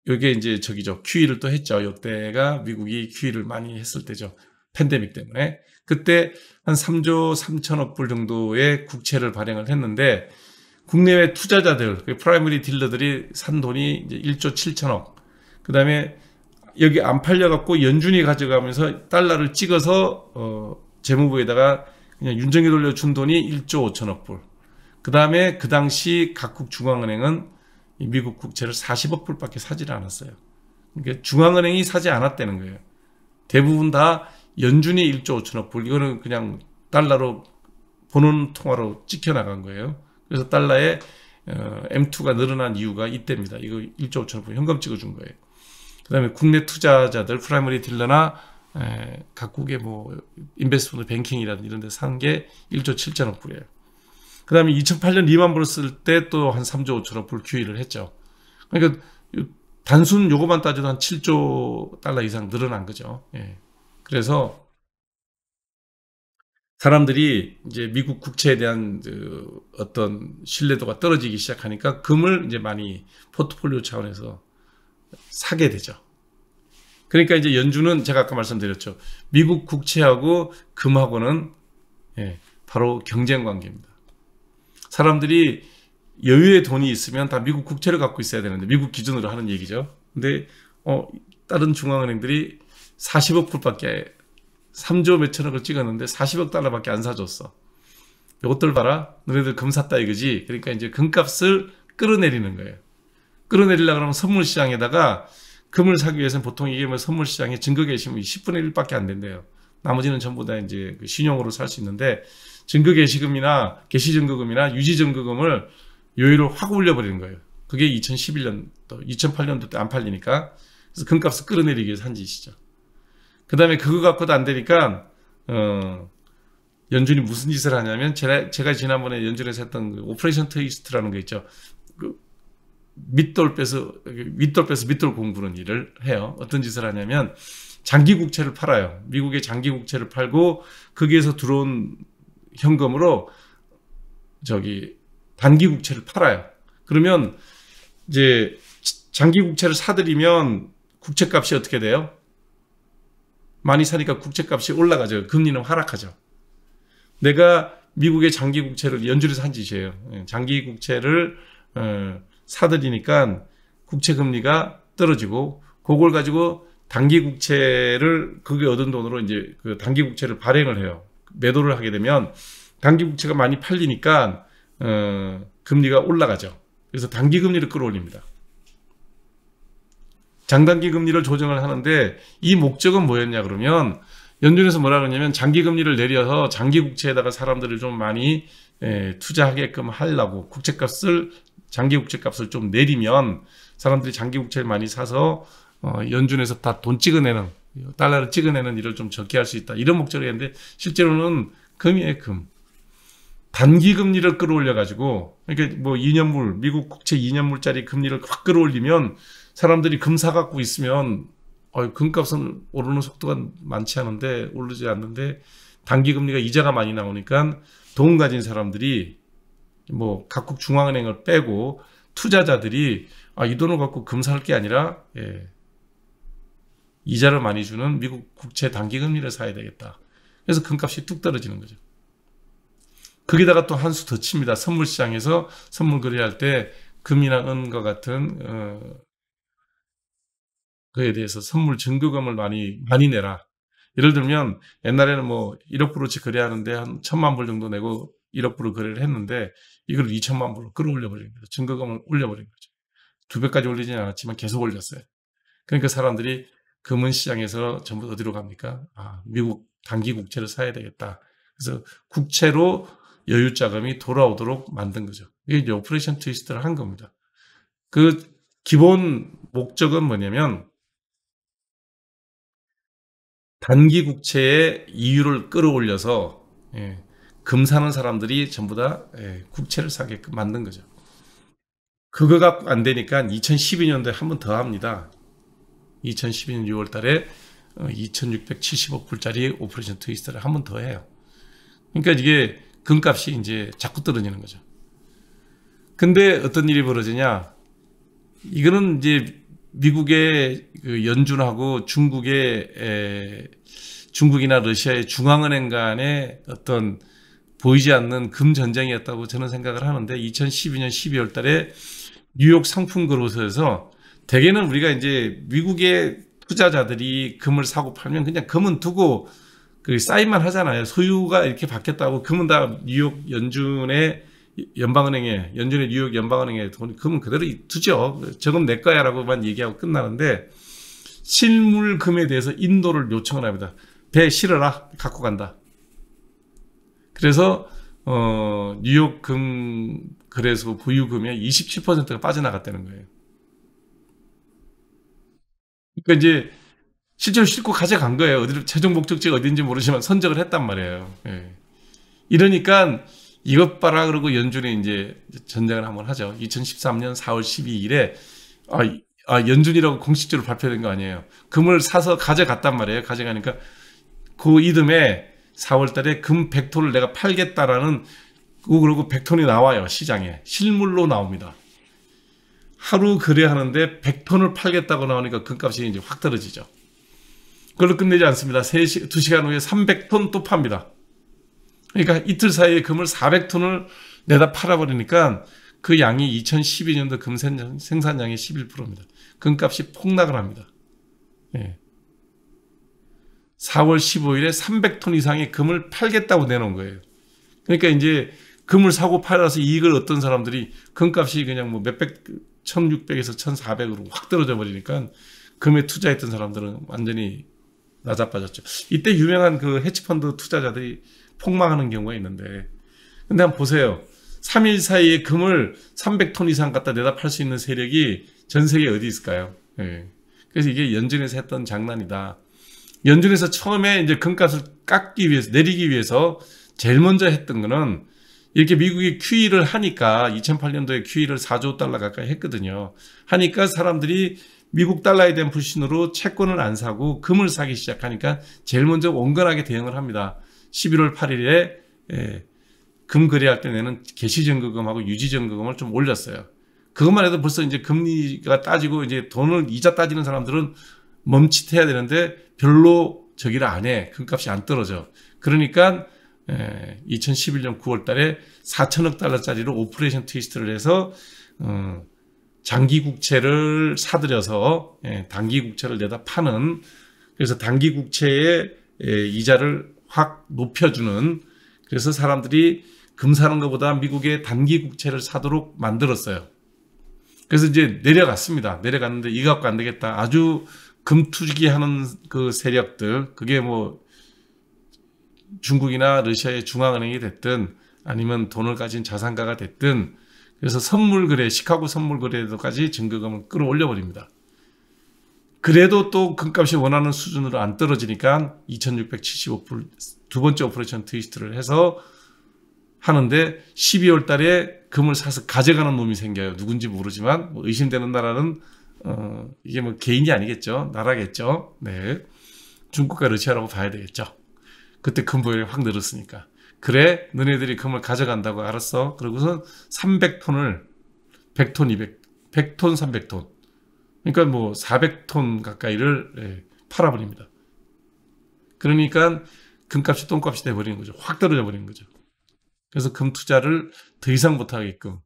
요게 이제 저기죠. QE를 또 했죠. 이때가 미국이 QE를 많이 했을 때죠. 팬데믹 때문에. 그때 한 3조 3천억 불 정도의 국채를 발행을 했는데 국내외 투자자들, 그 프라이머리 딜러들이 산 돈이 이제 1조 7천억. 그 다음에 여기 안 팔려갖고 연준이 가져가면서 달러를 찍어서, 어, 재무부에다가 그냥 윤정이 돌려준 돈이 1조 5천억 불. 그 다음에 그 당시 각국 중앙은행은 미국 국채를 40억 불밖에 사지 않았어요. 그러니까 중앙은행이 사지 않았다는 거예요. 대부분 다 연준이 1조 5천억 불 이거는 그냥 달러로 보는 통화로 찍혀나간 거예요. 그래서 달러에 M2가 어, 늘어난 이유가 이때입니다. 이거 1조 5천억 불 현금 찍어준 거예요. 그 다음에 국내 투자자들 프라이머리 딜러나 각국의 뭐 인베스트먼트 뱅킹이라든지 이런 데 산 게 1조 7천억 불이에요. 그 다음에 2008년 리만 브러스 때또 한 3조 5천억 불QE를 했죠. 그러니까 단순 요거만 따져도 한 7조 달러 이상 늘어난 거죠. 예. 그래서 사람들이 이제 미국 국채에 대한 그 어떤 신뢰도가 떨어지기 시작하니까 금을 이제 많이 포트폴리오 차원에서 사게 되죠. 그러니까 이제 연준은 제가 아까 말씀드렸죠. 미국 국채하고 금하고는 예, 바로 경쟁 관계입니다. 사람들이 여유의 돈이 있으면 다 미국 국채를 갖고 있어야 되는데 미국 기준으로 하는 얘기죠. 근데 어 다른 중앙은행들이 40억 불밖에 3조 몇천억을 찍었는데 40억 달러밖에 안 사줬어. 이것들 봐라. 너네들 금 샀다 이거지. 그러니까 이제 금값을 끌어내리는 거예요. 끌어내리려 그러면 선물 시장에다가 금을 사기 위해서는 보통 이게 뭐 선물 시장에 증거 계시면 10분의 1밖에 안 된대요. 나머지는 전부 다 이제 그 신용으로 살 수 있는데 증거 개시금이나 개시 증거금이나 유지 증거금을 요율을 확 올려버리는 거예요. 그게 2011년도, 2008년도 때 안 팔리니까 그래서 금값을 끌어내리기 위해서 한 짓이죠. 그 다음에 그거 갖고도 안 되니까 어, 연준이 무슨 짓을 하냐면 제가, 제가 지난번에 연준에서 했던 그 오퍼레이션 트위스트라는 거 있죠. 그 밑돌 빼서 밑돌 빼서 밑돌 공부는 일을 해요. 어떤 짓을 하냐면 장기 국채를 팔아요. 미국의 장기 국채를 팔고 거기에서 들어온 현금으로 저기 단기 국채를 팔아요. 그러면 이제 장기 국채를 사들이면 국채 값이 어떻게 돼요? 많이 사니까 국채 값이 올라가죠. 금리는 하락하죠. 내가 미국의 장기 국채를 연준이 한 짓이에요. 예, 장기 국채를 어, 사들이니까 국채 금리가 떨어지고 그걸 가지고 단기 국채를 그게 얻은 돈으로 이제 그 단기 국채를 발행을 해요. 매도를 하게 되면 단기 국채가 많이 팔리니까 어, 금리가 올라가죠. 그래서 단기 금리를 끌어올립니다. 장단기 금리를 조정을 하는데 이 목적은 뭐였냐 그러면 연준에서 뭐라 그러냐면 장기 금리를 내려서 장기 국채에다가 사람들을 좀 많이 에, 투자하게끔 하려고 국채값을 장기 국채값을 좀 내리면 사람들이 장기 국채를 많이 사서 어, 연준에서 다 돈 찍어내는 달러를 찍어내는 일을 좀 적게 할 수 있다. 이런 목적이었는데 실제로는 금이에요, 금. 단기 금리를 끌어올려 가지고 그러니까 뭐 2년물 미국 국채 2년물짜리 금리를 확 끌어올리면 사람들이 금사 갖고 있으면 어, 금값은 오르는 속도가 많지 않은데 오르지 않는데 단기 금리가 이자가 많이 나오니까 돈 가진 사람들이 뭐 각국 중앙은행을 빼고 투자자들이 아, 이 돈을 갖고 금살게 아니라 예, 이자를 많이 주는 미국 국채 단기 금리를 사야 되겠다. 그래서 금값이 뚝 떨어지는 거죠. 거기다가 또 한 수 더 칩니다. 선물 시장에서 선물 거래할 때 금이나 은과 같은 어, 그에 대해서 선물 증교금을 많이 많이 내라. 예를 들면 옛날에는 뭐 1억 불어치 거래하는데 한 천만 불 정도 내고 1억 불을 거래를 했는데 이걸 2천만 불로 끌어올려 버린 거죠. 증거금을 올려 버린 거죠. 두 배까지 올리지는 않았지만 계속 올렸어요. 그러니까 사람들이 금은 시장에서 전부 어디로 갑니까? 아, 미국 단기 국채를 사야 되겠다. 그래서 국채로 여유 자금이 돌아오도록 만든 거죠. 이게 이제 오퍼레이션 트위스트를 한 겁니다. 그 기본 목적은 뭐냐면 단기 국채의 이유를 끌어올려서 예, 금 사는 사람들이 전부 다 예, 국채를 사게끔 만든 거죠. 그거 갖고 안 되니까 2012년도에 한 번 더 합니다. 2012년 6월 달에 2 6 7 5 불짜리 오퍼레이션 트위스트를 한 번 더 해요. 그러니까 이게 금값이 이제 자꾸 떨어지는 거죠. 근데 어떤 일이 벌어지냐? 이거는 이제 미국의 그 연준하고 중국의 중국이나 러시아의 중앙은행 간의 어떤 보이지 않는 금 전쟁이었다고 저는 생각을 하는데 2012년 12월 달에 뉴욕 상품 거래소에서 대개는 우리가 이제 미국의 투자자들이 금을 사고 팔면 그냥 금은 두고 그 사인만 하잖아요. 소유가 이렇게 바뀌었다고 금은 다 뉴욕 연준의 연방은행에 연준의 뉴욕 연방은행에 돈 금은 그대로 두죠. 저금 내 거야라고만 얘기하고 끝나는데 실물 금에 대해서 인도를 요청을 합니다. 배 실어라 갖고 간다. 그래서 어 뉴욕 금 그래서 보유금의 27%가 빠져나갔다는 거예요. 그러니까 이제 실제로 싣고 가져간 거예요. 어디로 최종 목적지가 어딘지 모르지만 선적을 했단 말이에요. 예. 이러니까 이것 봐라 그러고 연준이 이제 전쟁을 한번 하죠. 2013년 4월 12일에 아, 아 연준이라고 공식적으로 발표된 거 아니에요. 금을 사서 가져갔단 말이에요. 가져가니까 그 이듬해 4월 달에 금 100톤을 내가 팔겠다라는 그 그러고 100톤이 나와요. 시장에. 실물로 나옵니다. 하루 거래하는데 100톤을 팔겠다고 나오니까 금값이 그 이제 확 떨어지죠. 그걸로 끝내지 않습니다. 3시, 2시간 후에 300톤 또 팝니다. 그러니까 이틀 사이에 금을 400톤을 내다 팔아버리니까 그 양이 2012년도 금 생산량의 11%입니다. 금값이 폭락을 합니다. 예. 4월 15일에 300톤 이상의 금을 팔겠다고 내놓은 거예요. 그러니까 이제 금을 사고 팔아서 이익을 얻던 사람들이 금값이 그냥 뭐 몇백 1600에서 1400으로 확 떨어져 버리니까 금에 투자했던 사람들은 완전히 낮아빠졌죠. 이때 유명한 그해치펀드 투자자들이 폭망하는 경우가 있는데 근데 한번 보세요. 3일 사이에 금을 300톤 이상 갖다 내다 팔 수 있는 세력이 전 세계에 어디 있을까요? 예. 그래서 이게 연준에서 했던 장난이다. 연준에서 처음에 이제 금값을 깎기 위해서 내리기 위해서 제일 먼저 했던 거는 이렇게 미국이 QE를 하니까 2008년도에 QE를 4조 달러 가까이 했거든요. 하니까 사람들이 미국 달러에 대한 불신으로 채권을 안 사고 금을 사기 시작하니까 제일 먼저 온건하게 대응을 합니다. 11월 8일에 예, 금 거래할 때는개시전거금하고유지전거금을좀 올렸어요. 그것만 해도 벌써 이제 금리가 따지고 이제 돈을 이자 따지는 사람들은 멈칫해야 되는데 별로 저기를 안 해. 금값이 안 떨어져. 그러니까 예, 2011년 9월 달에 4천억 달러짜리로 오퍼레이션 트위스트를 해서 음, 어, 장기 국채를 사들여서 예, 단기 국채를 내다 파는 그래서 단기 국채의 예, 이자를 확 높여주는 그래서 사람들이 금 사는 것보다 미국의 단기 국채를 사도록 만들었어요. 그래서 이제 내려갔습니다. 내려갔는데 이거 갖고 안 되겠다. 아주 금 투기하는 그 세력들 그게 뭐 중국이나 러시아의 중앙은행이 됐든 아니면 돈을 가진 자산가가 됐든 그래서 선물 거래, 시카고 선물 거래도까지 증거금을 끌어올려 버립니다. 그래도 또 금값이 원하는 수준으로 안 떨어지니까 2675불 두 번째 오퍼레이션 트위스트를 해서 하는데 12월 달에 금을 사서 가져가는 놈이 생겨요. 누군지 모르지만 뭐 의심되는 나라는 어 이게 뭐 개인이 아니겠죠. 나라겠죠. 네. 중국과 러시아라고 봐야 되겠죠. 그때 금보율이 확 늘었으니까. 그래, 너네들이 금을 가져간다고 알았어. 그러고선 300톤을 100톤, 200, 100톤, 300톤. 그러니까 뭐400톤 가까이를 예, 팔아버립니다. 그러니까 금값이 똥값이 돼버리는 거죠. 확 떨어져 버리는 거죠. 그래서 금 투자를 더 이상 못하게끔.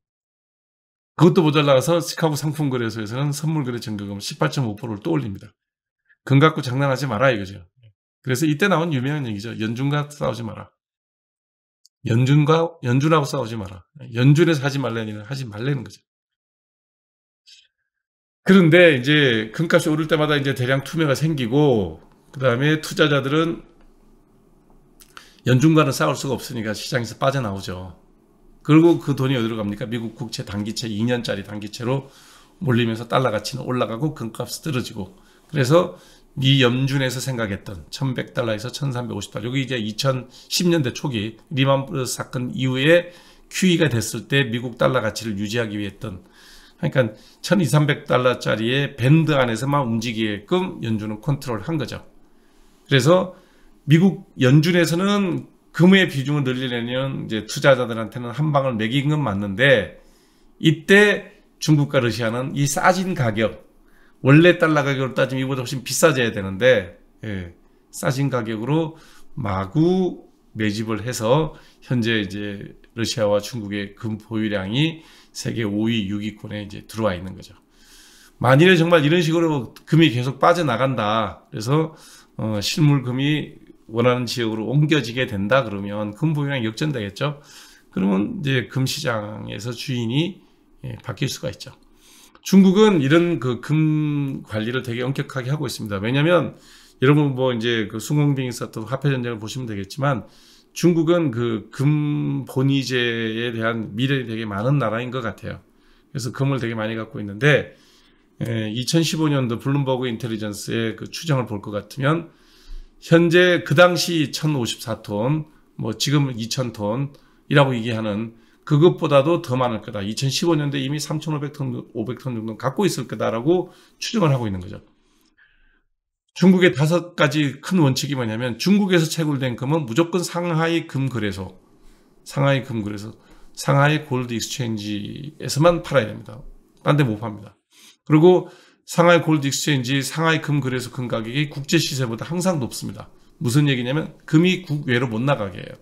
그것도 모자라서 시카고 상품거래소에서는 선물거래 증거금 18.5%를 또 올립니다. 금 갖고 장난하지 마라 이거죠. 그래서 이때 나온 유명한 얘기죠. 연준과 싸우지 마라. 연준과 연준하고 싸우지 마라. 연준에서 하지 말라는 하지 말라는 거죠. 그런데 이제 금값이 오를 때마다 이제 대량 투매가 생기고 그다음에 투자자들은 연준과는 싸울 수가 없으니까 시장에서 빠져나오죠. 그리고 그 돈이 어디로 갑니까? 미국 국채 단기채 2년짜리 단기채로 몰리면서 달러 가치는 올라가고 금값이 떨어지고 그래서 이 연준에서 생각했던 1100달러에서 1350달러 여기 이제 2010년대 초기 리만 브러스 사건 이후에 QE가 됐을 때 미국 달러 가치를 유지하기 위해 했던 그러니까 1200달러짜리의 밴드 안에서만 움직이게끔 연준은 컨트롤한 거죠. 그래서 미국 연준에서는 금의 비중을 늘리려면 이제 투자자들한테는 한 방을 매긴 건 맞는데 이때 중국과 러시아는 이 싸진 가격 원래 달러 가격으로 따지면 이보다 훨씬 비싸져야 되는데 예, 싸진 가격으로 마구 매집을 해서 현재 이제 러시아와 중국의 금 보유량이 세계 5위, 6위권에 이제 들어와 있는 거죠. 만일에 정말 이런 식으로 금이 계속 빠져나간다. 그래서 어, 실물금이 원하는 지역으로 옮겨지게 된다 그러면 금 보유량이 역전되겠죠. 그러면 이제 금 시장에서 주인이 예, 바뀔 수가 있죠. 중국은 이런 그 금 관리를 되게 엄격하게 하고 있습니다. 왜냐하면 여러분 뭐 이제 그 숭공빙 있었던 화폐 전쟁을 보시면 되겠지만 중국은 그 금 본위제에 대한 미래에 되게 많은 나라인 것 같아요. 그래서 금을 되게 많이 갖고 있는데 2015년도 예, 블룸버그 인텔리전스의 그 추정을 볼 것 같으면 현재 그 당시 1,054톤, 뭐 지금 2,000톤이라고 얘기하는 그것보다도 더 많을 거다. 2015년대 이미 3,500톤, 500톤 정도 갖고 있을 거다라고 추정을 하고 있는 거죠. 중국의 다섯 가지 큰 원칙이 뭐냐면 중국에서 채굴된 금은 무조건 상하이 금거래소, 상하이 금거래소, 상하이 골드 익스체인지에서만 팔아야 됩니다. 딴 데 못 팝니다. 그리고 상하이 골드 익스체인지, 상하이 금거래소 금 가격이 국제 시세보다 항상 높습니다. 무슨 얘기냐면 금이 국외로 못 나가게 해요.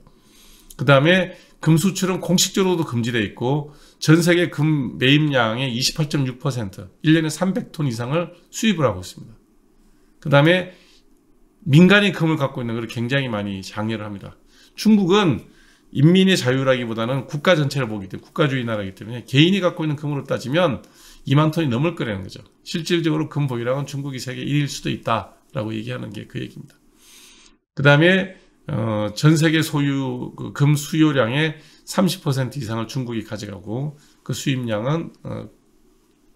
그 다음에 금 수출은 공식적으로도 금지되어 있고 전 세계 금 매입량의 28.6% 1년에 300톤 이상을 수입을 하고 있습니다. 그 다음에 민간이 금을 갖고 있는 것을 굉장히 많이 장려를 합니다. 중국은 인민의 자유라기보다는 국가 전체를 보기 때문에 국가주의 나라이기 때문에 개인이 갖고 있는 금으로 따지면 2만 톤이 넘을 거라는 거죠. 실질적으로 금 보유량은 중국이 세계 1위일 수도 있다라고 얘기하는 게 그 얘기입니다. 그 다음에 어, 전 세계 소유 그금 수요량의 30% 이상을 중국이 가져가고 그 수입량은 어,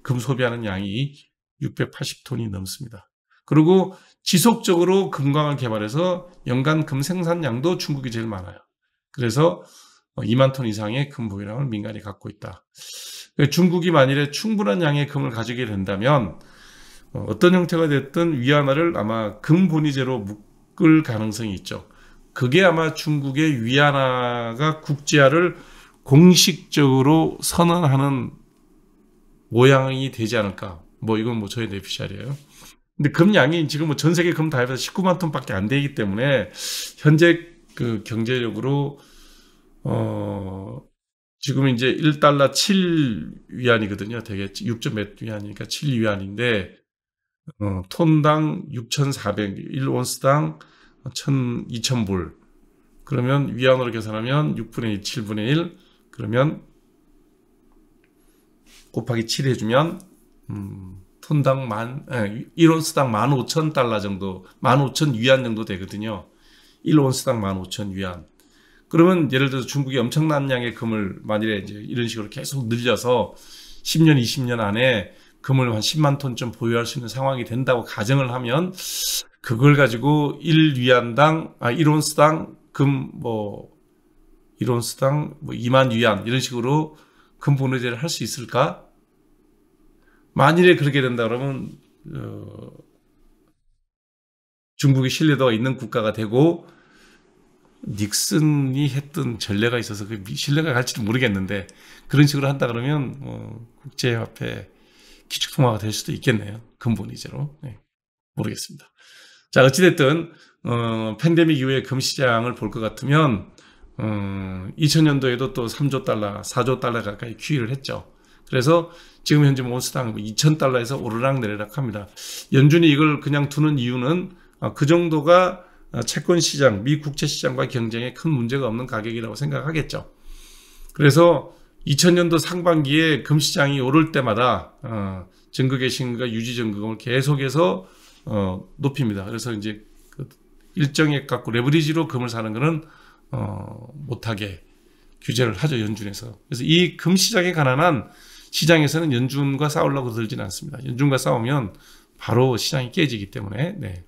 금 소비하는 양이 680톤이 넘습니다. 그리고 지속적으로 금광을 개발해서 연간 금 생산량도 중국이 제일 많아요. 그래서 2만 어, 톤 이상의 금 보유량을 민간이 갖고 있다. 그 중국이 만일에 충분한 양의 금을 가지게 된다면 어, 어떤 형태가 됐든 위안화를 아마 금 본위제로 묶을 가능성이 있죠. 그게 아마 중국의 위안화가 국제화를 공식적으로 선언하는 모양이 되지 않을까. 뭐 이건 뭐 저희 내피셜이에요. 근데 금량이 지금 뭐전 세계 금 다해서 19만 톤밖에 안 되기 때문에 현재 그경제력으로어 지금 이제 1달러 7위안이거든요. 되게 6.몇 점 위안이니까 7위안인데 어 톤당 6,400 1온스당 1000, 2 0 0 0불 그러면 위안으로 계산하면 6분의 1, 7분의 1 그러면 곱하기 7 해주면 음, 톤당 만, 에, 예, 1온스당 15,000달러 정도 15,000위안 정도 되거든요 1온스당 15,000위안 그러면 예를 들어서 중국이 엄청난 양의 금을 만일에 이제 이런 식으로 계속 늘려서 10년, 20년 안에 금을 한 10만 톤쯤 보유할 수 있는 상황이 된다고 가정을 하면 그걸 가지고 1위안당 아 1온스당 금뭐 1온스당 뭐 2만 뭐 위안 이런 식으로 금 보내제를 할 수 있을까? 만일에 그렇게 된다 그러면 어, 중국의 신뢰도가 있는 국가가 되고 닉슨이 했던 전례가 있어서 그 신뢰가 갈지도 모르겠는데 그런 식으로 한다 그러면 어, 국제화폐 기축통화가 될 수도 있겠네요. 근본 이제로. 네. 모르겠습니다. 자, 어찌됐든, 어, 팬데믹 이후에 금시장을 볼 것 같으면, 음, 어, 2000년도에도 또 3조 달러, 4조 달러 가까이 귀의를 했죠. 그래서 지금 현재 몬스당 2000달러에서 뭐 오르락 내리락 합니다. 연준이 이걸 그냥 두는 이유는 아, 그 정도가 아, 채권 시장, 미 국채 시장과 경쟁에 큰 문제가 없는 가격이라고 생각하겠죠. 그래서 2000년도 상반기에 금시장이 오를 때마다 어, 증거개신과 유지증거금을 계속해서 어, 높입니다. 그래서 이제 그 일정액 갖고 레버리지로 금을 사는 것은 어, 못하게 규제를 하죠 연준에서. 그래서 이 금시장에 관한한 시장에서는 연준과 싸우려고 들진 않습니다. 연준과 싸우면 바로 시장이 깨지기 때문에 네.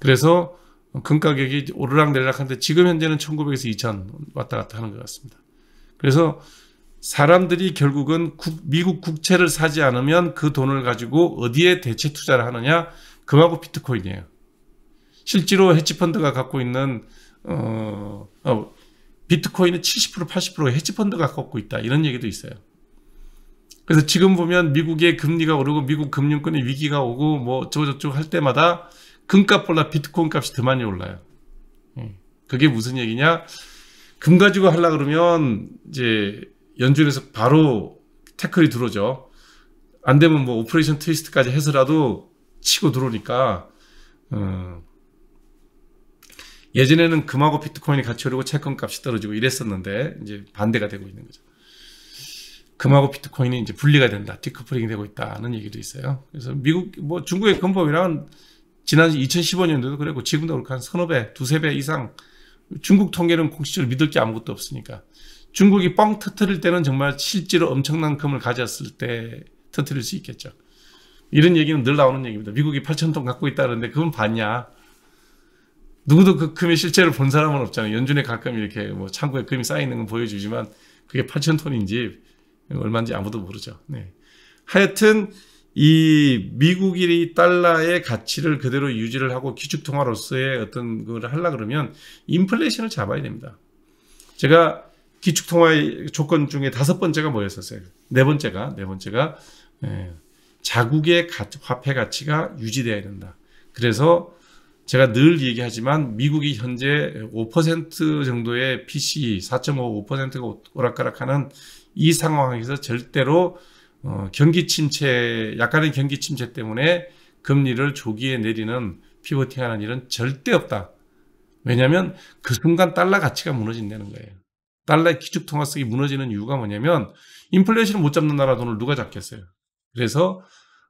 그래서 금 가격이 오르락 내리락 하는데 지금 현재는 1900에서 2000 왔다 갔다 하는 것 같습니다. 그래서 사람들이 결국은 국, 미국 국채를 사지 않으면 그 돈을 가지고 어디에 대체 투자를 하느냐? 금하고 비트코인이에요. 실제로 헤지펀드가 갖고 있는 어, 어, 비트코인의 70% 80% 헤지펀드가 갖고 있다 이런 얘기도 있어요. 그래서 지금 보면 미국의 금리가 오르고 미국 금융권의 위기가 오고 뭐 저저쪽 할 때마다 금값 올라 비트코인 값이 더 많이 올라요. 예. 그게 무슨 얘기냐? 금 가지고 하려 그러면 이제 연준에서 바로 태클이 들어오죠. 안 되면 뭐 오퍼레이션 트위스트까지 해서라도 치고 들어오니까 음, 예전에는 금하고 비트코인이 같이 오르고 채권 값이 떨어지고 이랬었는데 이제 반대가 되고 있는 거죠. 금하고 비트코인이 이제 분리가 된다, 디커플링이 되고 있다는 얘기도 있어요. 그래서 미국 뭐 중국의 금법이란 지난 2015년도도 그랬고 지금도 그렇고 한 서너 배, 두세 배 이상 중국 통계는 공식적으로 믿을 게 아무것도 없으니까 중국이 뻥 터트릴 때는 정말 실제로 엄청난 금을 가졌을 때 터트릴 수 있겠죠. 이런 얘기는 늘 나오는 얘기입니다. 미국이 8천톤 갖고 있다는데 그건 봤냐? 누구도 그금이실제로본 사람은 없잖아요. 연준에 가끔 이렇게 뭐 창고에 금이 쌓여있는 건 보여주지만 그게 8천톤인지 얼마인지 아무도 모르죠. 네. 하여튼 이 미국이 달러의 가치를 그대로 유지를 하고 기축통화로서의 어떤 그걸 하려 고 그러면 인플레이션을 잡아야 됩니다. 제가 기축통화의 조건 중에 다섯 번째가 뭐였었어요? 네 번째가, 네 번째가, 예, 자국의 가 화폐 가치가 유지되어야 된다. 그래서 제가 늘 얘기하지만 미국이 현재 5% 정도의 PCE 4.5, 5%가 오락가락하는 이 상황에서 절대로 어, 경기 침체, 약간의 경기 침체 때문에 금리를 조기에 내리는 피보팅하는 일은 절대 없다. 왜냐하면 그 순간 달러 가치가 무너진다는 거예요. 달러의 기축 통화성이 무너지는 이유가 뭐냐면 인플레이션을 못 잡는 나라 돈을 누가 잡겠어요. 그래서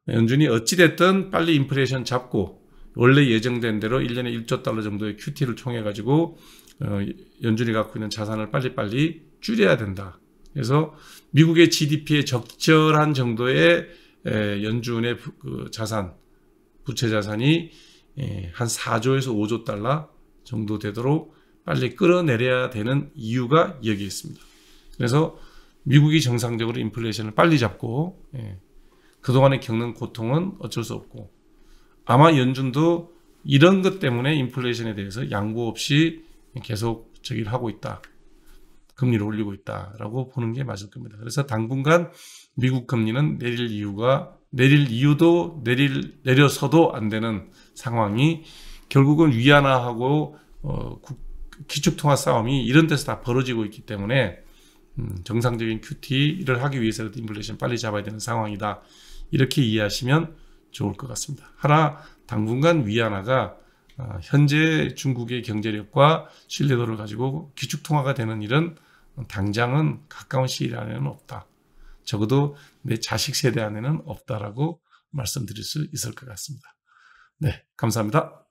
연준이 어찌됐든 빨리 인플레이션 잡고 원래 예정된 대로 1년에 1조 달러 정도의 QT를 통해 가지고 어, 연준이 갖고 있는 자산을 빨리빨리 줄여야 된다. 그래서 미국의 GDP에 적절한 정도의 연준의 그 자산, 부채 자산이 한 4조에서 5조 달러 정도 되도록 빨리 끌어내려야 되는 이유가 여기 있습니다. 그래서 미국이 정상적으로 인플레이션을 빨리 잡고 예. 그동안에 겪는 고통은 어쩔 수 없고 아마 연준도 이런 것 때문에 인플레이션에 대해서 양보 없이 계속 저기를 하고 있다. 금리를 올리고 있다라고 보는 게 맞을 겁니다. 그래서 당분간 미국 금리는 내릴 이유가 내릴 이유도 내릴 내려서도 안 되는 상황이 결국은 위안화하고 어, 국, 기축통화 싸움이 이런 데서 다 벌어지고 있기 때문에 음, 정상적인 QT를 하기 위해서 인플레이션 빨리 잡아야 되는 상황이다. 이렇게 이해하시면 좋을 것 같습니다. 하나 당분간 위안화가 어, 현재 중국의 경제력과 신뢰도를 가지고 기축통화가 되는 일은 당장은 가까운 시일 안에는 없다. 적어도 내 자식 세대 안에는 없다라고 말씀드릴 수 있을 것 같습니다. 네, 감사합니다.